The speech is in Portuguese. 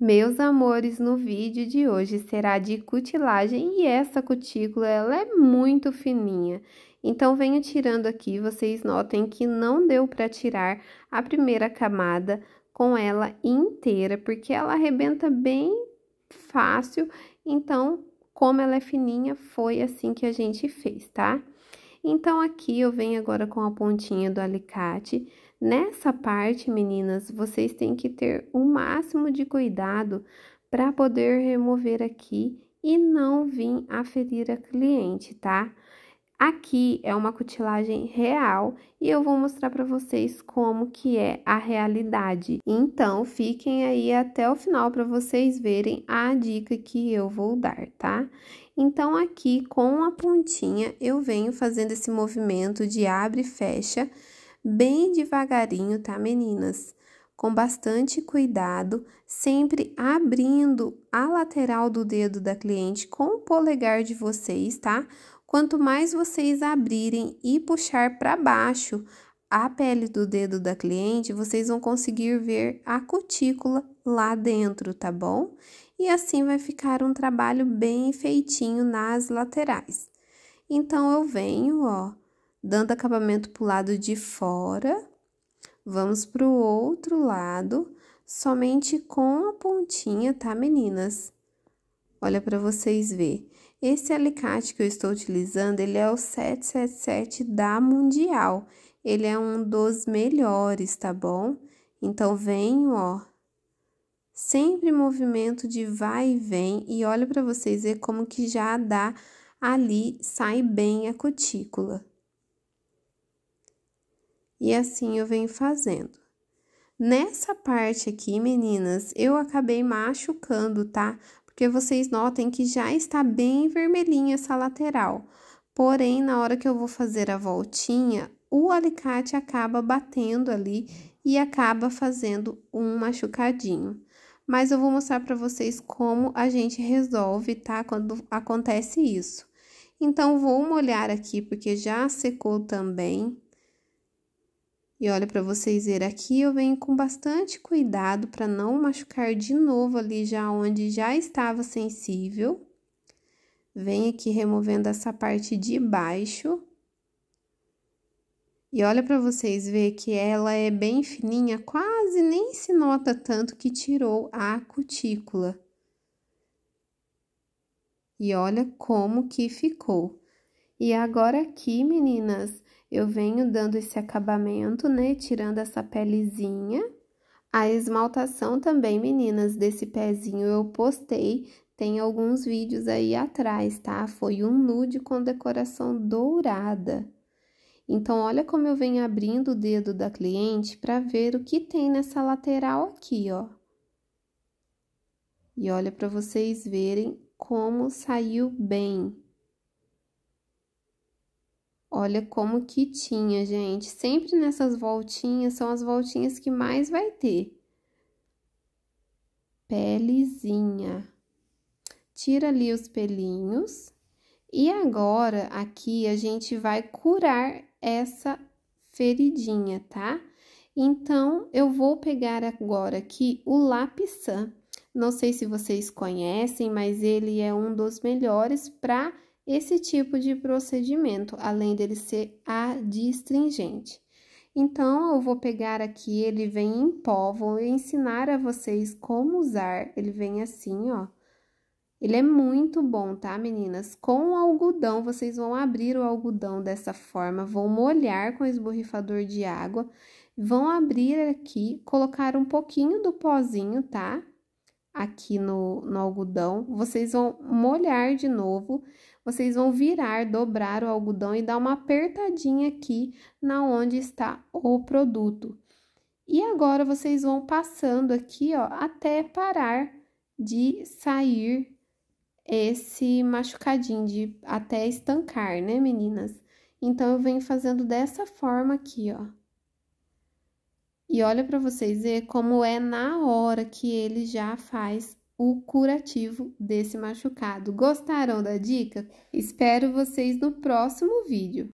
Meus amores, no vídeo de hoje será de cutilagem e essa cutícula ela é muito fininha. Então venho tirando aqui, vocês notem que não deu para tirar a primeira camada com ela inteira, porque ela arrebenta bem fácil. Então, como ela é fininha, foi assim que a gente fez, tá? Então aqui eu venho agora com a pontinha do alicate Nessa parte, meninas, vocês têm que ter o máximo de cuidado para poder remover aqui e não vir a ferir a cliente, tá? Aqui é uma cutilagem real e eu vou mostrar para vocês como que é a realidade. Então, fiquem aí até o final para vocês verem a dica que eu vou dar, tá? Então, aqui com a pontinha eu venho fazendo esse movimento de abre e fecha, bem devagarinho, tá, meninas? Com bastante cuidado, sempre abrindo a lateral do dedo da cliente com o polegar de vocês, tá? Quanto mais vocês abrirem e puxar para baixo a pele do dedo da cliente, vocês vão conseguir ver a cutícula lá dentro, tá bom? E assim vai ficar um trabalho bem feitinho nas laterais. Então, eu venho, ó dando acabamento para o lado de fora. Vamos para o outro lado, somente com a pontinha, tá, meninas? Olha para vocês ver. Esse alicate que eu estou utilizando, ele é o 777 da Mundial. Ele é um dos melhores, tá bom? Então, venho, ó, sempre movimento de vai e vem. E olha para vocês ver como que já dá ali, sai bem a cutícula. E assim eu venho fazendo. Nessa parte aqui, meninas, eu acabei machucando, tá? Porque vocês notem que já está bem vermelhinha essa lateral. Porém, na hora que eu vou fazer a voltinha, o alicate acaba batendo ali e acaba fazendo um machucadinho. Mas eu vou mostrar para vocês como a gente resolve, tá? Quando acontece isso. Então, vou molhar aqui, porque já secou também. E olha, para vocês verem aqui, eu venho com bastante cuidado para não machucar de novo ali já onde já estava sensível. Venho aqui removendo essa parte de baixo. E olha para vocês ver que ela é bem fininha, quase nem se nota tanto que tirou a cutícula. E olha como que ficou. E agora aqui, meninas, eu venho dando esse acabamento, né? Tirando essa pelezinha. A esmaltação também, meninas, desse pezinho eu postei, tem alguns vídeos aí atrás, tá? Foi um nude com decoração dourada. Então, olha como eu venho abrindo o dedo da cliente para ver o que tem nessa lateral aqui, ó. E olha para vocês verem como saiu bem. Olha como que tinha, gente. Sempre nessas voltinhas, são as voltinhas que mais vai ter. Pelezinha. Tira ali os pelinhos. E agora, aqui, a gente vai curar essa feridinha, tá? Então, eu vou pegar agora aqui o lapisan. Não sei se vocês conhecem, mas ele é um dos melhores para esse tipo de procedimento, além dele ser adstringente. Então, eu vou pegar aqui, ele vem em pó, vou ensinar a vocês como usar. Ele vem assim, ó. Ele é muito bom, tá, meninas? Com o algodão, vocês vão abrir o algodão dessa forma, vão molhar com esborrifador de água, vão abrir aqui, colocar um pouquinho do pozinho, tá? aqui no, no algodão, vocês vão molhar de novo, vocês vão virar, dobrar o algodão e dar uma apertadinha aqui na onde está o produto. E agora vocês vão passando aqui, ó, até parar de sair esse machucadinho, de até estancar, né, meninas? Então, eu venho fazendo dessa forma aqui, ó. E olha para vocês ver como é na hora que ele já faz o curativo desse machucado. Gostaram da dica? Espero vocês no próximo vídeo.